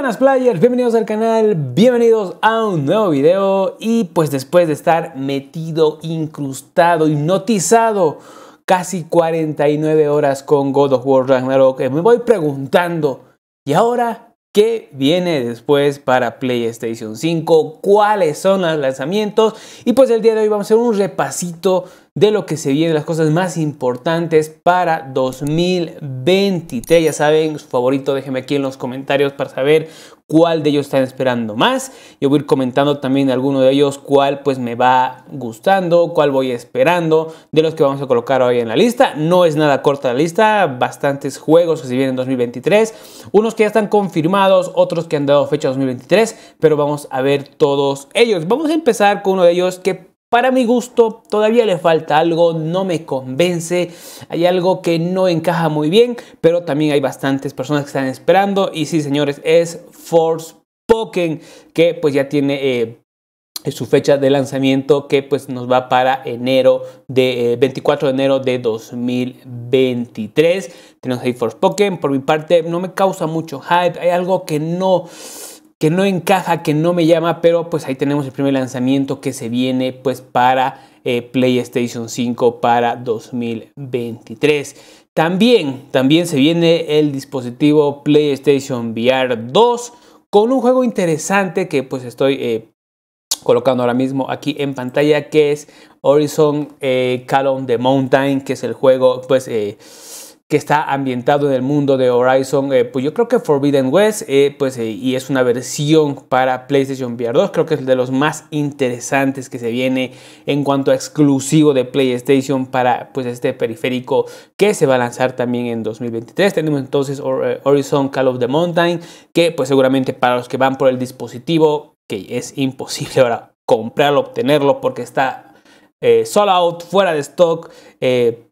buenas players, bienvenidos al canal, bienvenidos a un nuevo video y pues después de estar metido, incrustado, hipnotizado casi 49 horas con God of War Ragnarok, eh, me voy preguntando, ¿y ahora qué viene después para PlayStation 5? ¿Cuáles son los lanzamientos? Y pues el día de hoy vamos a hacer un repasito de lo que se viene, las cosas más importantes para 2023. Ya saben, su favorito, déjenme aquí en los comentarios para saber cuál de ellos están esperando más. Yo voy a ir comentando también alguno de ellos, cuál pues me va gustando, cuál voy esperando de los que vamos a colocar hoy en la lista. No es nada corta la lista, bastantes juegos que se vienen en 2023, unos que ya están confirmados, otros que han dado fecha 2023, pero vamos a ver todos ellos. Vamos a empezar con uno de ellos que para mi gusto, todavía le falta algo, no me convence, hay algo que no encaja muy bien, pero también hay bastantes personas que están esperando. Y sí, señores, es Force Pokémon, que pues ya tiene eh, su fecha de lanzamiento, que pues nos va para enero de 24 eh, de enero de 2023. Tenemos ahí Force Pokémon, por mi parte, no me causa mucho hype, hay algo que no que no encaja, que no me llama, pero pues ahí tenemos el primer lanzamiento que se viene pues para eh, PlayStation 5 para 2023. También, también se viene el dispositivo PlayStation VR 2 con un juego interesante que pues estoy eh, colocando ahora mismo aquí en pantalla que es Horizon eh, Call the Mountain, que es el juego pues eh, que está ambientado en el mundo de Horizon, eh, pues yo creo que Forbidden West, eh, pues eh, y es una versión para PlayStation VR 2, creo que es de los más interesantes que se viene en cuanto a exclusivo de PlayStation para pues este periférico que se va a lanzar también en 2023. Tenemos entonces Horizon Call of the Mountain, que pues seguramente para los que van por el dispositivo, que es imposible ahora comprarlo, obtenerlo, porque está eh, sold out, fuera de stock, eh,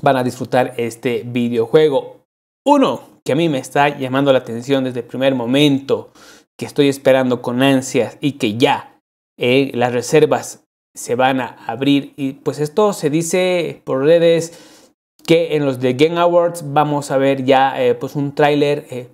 van a disfrutar este videojuego. Uno que a mí me está llamando la atención desde el primer momento, que estoy esperando con ansias y que ya eh, las reservas se van a abrir. Y pues esto se dice por redes que en los de Game Awards vamos a ver ya eh, pues un tráiler eh,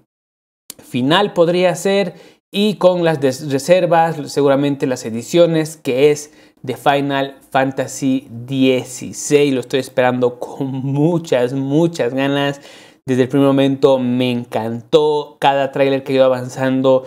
final podría ser y con las reservas, seguramente las ediciones, que es de Final Fantasy XVI. Lo estoy esperando con muchas, muchas ganas. Desde el primer momento me encantó cada tráiler que iba avanzando.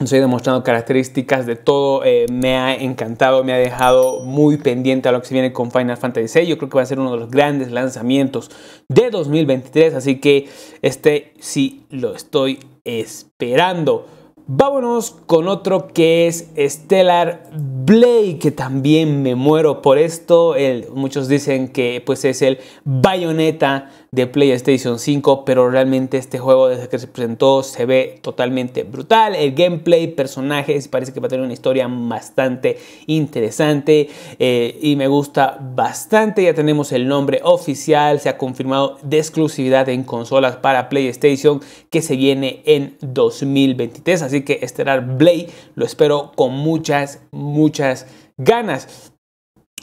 Estoy demostrando características de todo. Eh, me ha encantado, me ha dejado muy pendiente a lo que se viene con Final Fantasy VI. Yo creo que va a ser uno de los grandes lanzamientos de 2023. Así que este sí lo estoy esperando. Vámonos con otro que es Stellar Blade, que también me muero por esto. muchos dicen que pues, es el bayoneta de PlayStation 5, pero realmente este juego desde que se presentó se ve totalmente brutal. El gameplay, personajes, parece que va a tener una historia bastante interesante eh, y me gusta bastante. Ya tenemos el nombre oficial, se ha confirmado de exclusividad en consolas para PlayStation que se viene en 2023, así que Estelar Blade lo espero con muchas, muchas ganas.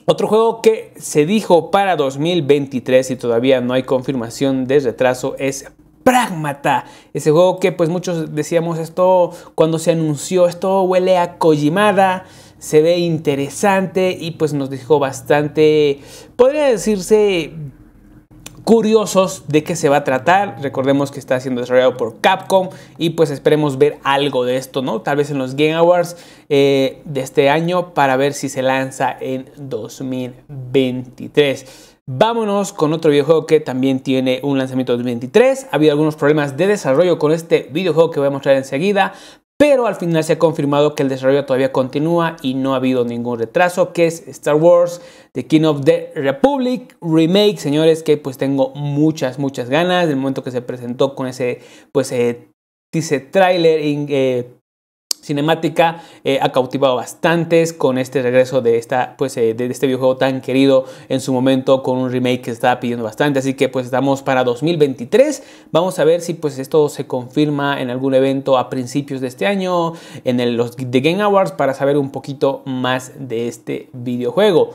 Otro juego que se dijo para 2023 y todavía no hay confirmación de retraso es Pragmata, ese juego que pues muchos decíamos esto cuando se anunció, esto huele a Kojimada, se ve interesante y pues nos dijo bastante, podría decirse curiosos de qué se va a tratar. Recordemos que está siendo desarrollado por Capcom y pues esperemos ver algo de esto, ¿no? Tal vez en los Game Awards eh, de este año para ver si se lanza en 2023. Vámonos con otro videojuego que también tiene un lanzamiento 2023. Ha habido algunos problemas de desarrollo con este videojuego que voy a mostrar enseguida, pero al final se ha confirmado que el desarrollo todavía continúa y no ha habido ningún retraso, que es Star Wars The King of the Republic remake, señores, que pues tengo muchas, muchas ganas. Del momento que se presentó con ese, pues, dice eh, trailer eh, cinemática eh, ha cautivado bastantes con este regreso de esta pues de este videojuego tan querido en su momento con un remake que se estaba pidiendo bastante así que pues estamos para 2023 vamos a ver si pues esto se confirma en algún evento a principios de este año en los The Game Awards para saber un poquito más de este videojuego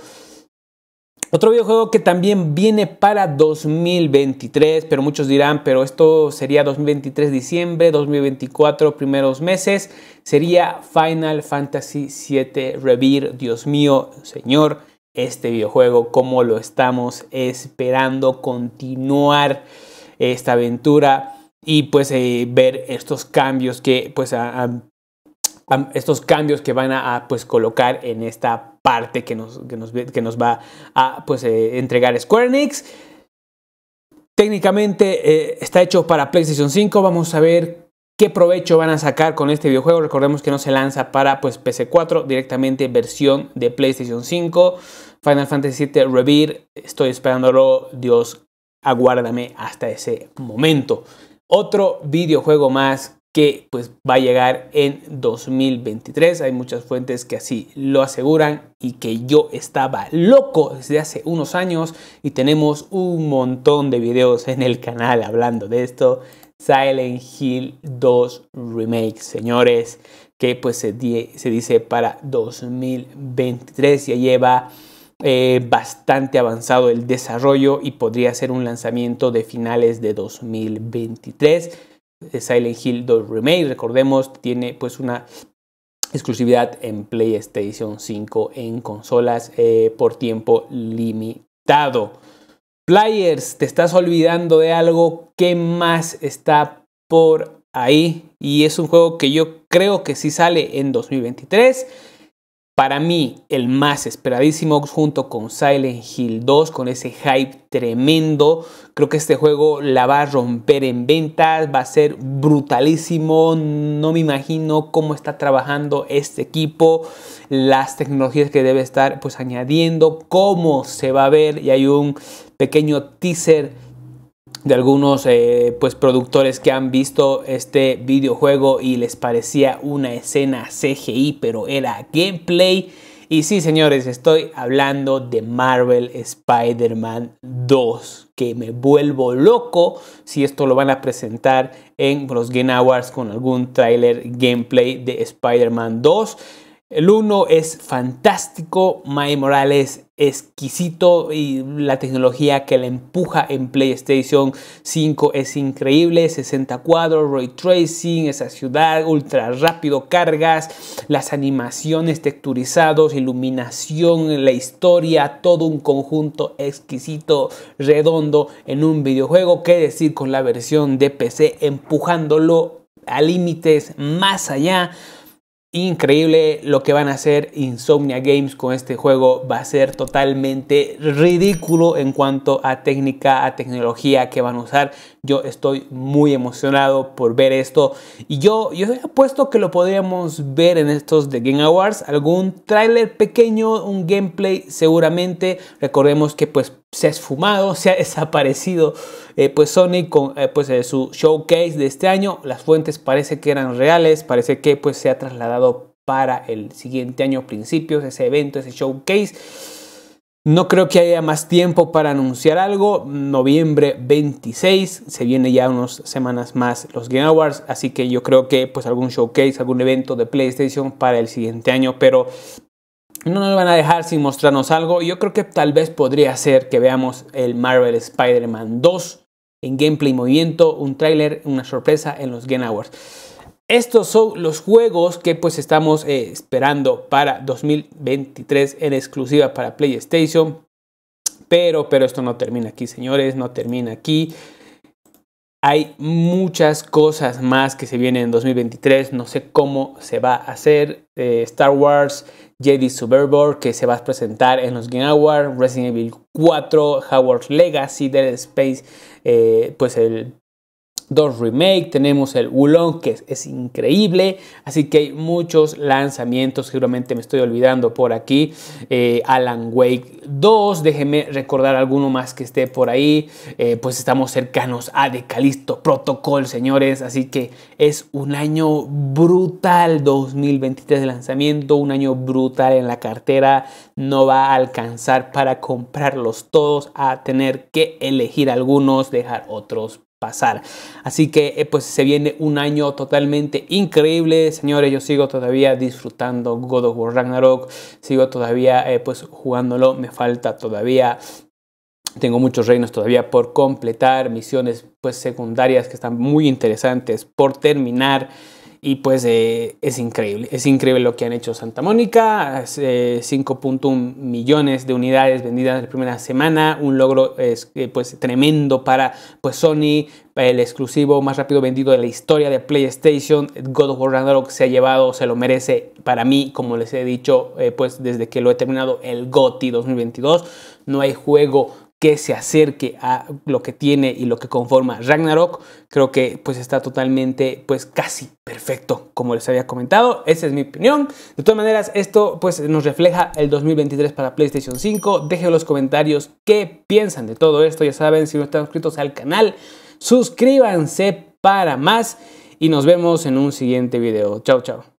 otro videojuego que también viene para 2023, pero muchos dirán, pero esto sería 2023 diciembre, 2024 primeros meses, sería Final Fantasy VII Rebirth. Dios mío, señor, este videojuego, cómo lo estamos esperando continuar esta aventura y pues eh, ver estos cambios que pues han estos cambios que van a, pues, colocar en esta parte que nos, que nos, va a pues, eh, entregar Square Enix. Técnicamente eh, está hecho para PlayStation 5. Vamos a ver qué provecho van a sacar con este videojuego. Recordemos que no se lanza para pues, PC 4, directamente versión de PlayStation 5. Final Fantasy VII Rebirth, estoy esperándolo. Dios, aguárdame hasta ese momento. Otro videojuego más que pues va a llegar en 2023. Hay muchas fuentes que así lo aseguran y que yo estaba loco desde hace unos años y tenemos un montón de videos en el canal hablando de esto. Silent Hill 2 Remake, señores, que pues se, dice para 2023, ya lleva eh, bastante avanzado el desarrollo y podría ser un lanzamiento de finales de 2023 Silent Hill 2 Remake, recordemos, tiene pues una exclusividad en PlayStation 5 en consolas eh, por tiempo limitado. Players, te estás olvidando de algo que más está por ahí y es un juego que yo creo que sí sale en 2023 para mí, el más esperadísimo junto con Silent Hill 2, con ese hype tremendo. Creo que este juego la va a romper en ventas, va a ser brutalísimo. No me imagino cómo está trabajando este equipo, las tecnologías que debe estar pues añadiendo, cómo se va a ver. Y hay un pequeño teaser de algunos eh, pues productores que han visto este videojuego y les parecía una escena CGI pero era gameplay y sí señores estoy hablando de Marvel Spider-Man 2 que me vuelvo loco si esto lo van a presentar en los Game Awards con algún tráiler gameplay de Spider-Man 2 el uno es fantástico, Mike Morales exquisito y la tecnología que le empuja en PlayStation 5 es increíble, 64, cuadros, ray tracing, esa ciudad, ultra rápido cargas, las animaciones texturizados, iluminación, la historia, todo un conjunto exquisito, redondo en un videojuego, qué decir con la versión de PC empujándolo a límites más allá increíble lo que van a hacer Insomnia Games con este juego. Va a ser totalmente ridículo en cuanto a técnica, a tecnología que van a usar. Yo estoy muy emocionado por ver esto y yo, yo he apuesto que lo podríamos ver en estos The Game Awards, algún tráiler pequeño, un gameplay seguramente. Recordemos que pues se ha esfumado, se ha desaparecido eh, pues Sony con eh, pues eh, su showcase de este año. Las fuentes parece que eran reales, parece que pues se ha trasladado para el siguiente año principios ese evento, ese showcase. No creo que haya más tiempo para anunciar algo. Noviembre 26, se viene ya unas semanas más los Game Awards, así que yo creo que pues algún showcase, algún evento de PlayStation para el siguiente año, pero no nos van a dejar sin mostrarnos algo. Yo creo que tal vez podría ser que veamos el Marvel Spider-Man 2 en gameplay movimiento, un tráiler, una sorpresa en los Game Awards. Estos son los juegos que pues estamos eh, esperando para 2023 en exclusiva para PlayStation. Pero, pero esto no termina aquí, señores, no termina aquí. Hay muchas cosas más que se vienen en 2023. No sé cómo se va a hacer. Eh, Star Wars Jedi Survivor que se va a presentar en los Game Awards. Resident Evil 4, Howard Legacy, Dead Space, eh, pues el 2 Remake, tenemos el Wulong que es, increíble, así que hay muchos lanzamientos, seguramente me estoy olvidando por aquí, eh, Alan Wake 2, déjenme recordar alguno más que esté por ahí, eh, pues estamos cercanos a The Calisto Protocol, señores, así que es un año brutal 2023 de lanzamiento, un año brutal en la cartera, no va a alcanzar para comprarlos todos, a tener que elegir algunos, dejar otros pasar. Así que eh, pues se viene un año totalmente increíble, señores. Yo sigo todavía disfrutando God of War Ragnarok, sigo todavía eh, pues jugándolo, me falta todavía tengo muchos reinos todavía por completar, misiones pues secundarias que están muy interesantes por terminar. Y pues eh, es increíble, es increíble lo que han hecho Santa Mónica, 5.1 millones de unidades vendidas en la primera semana, un logro eh, pues tremendo para pues Sony, el exclusivo más rápido vendido de la historia de PlayStation, God of War Ragnarok se ha llevado, se lo merece para mí, como les he dicho eh, pues desde que lo he terminado, el GOTI 2022, no hay juego que se acerque a lo que tiene y lo que conforma Ragnarok, creo que pues está totalmente, pues casi perfecto, como les había comentado, esa es mi opinión. De todas maneras, esto pues nos refleja el 2023 para PlayStation 5. Dejen en los comentarios qué piensan de todo esto, ya saben, si no están suscritos al canal, suscríbanse para más y nos vemos en un siguiente video. Chao, chao.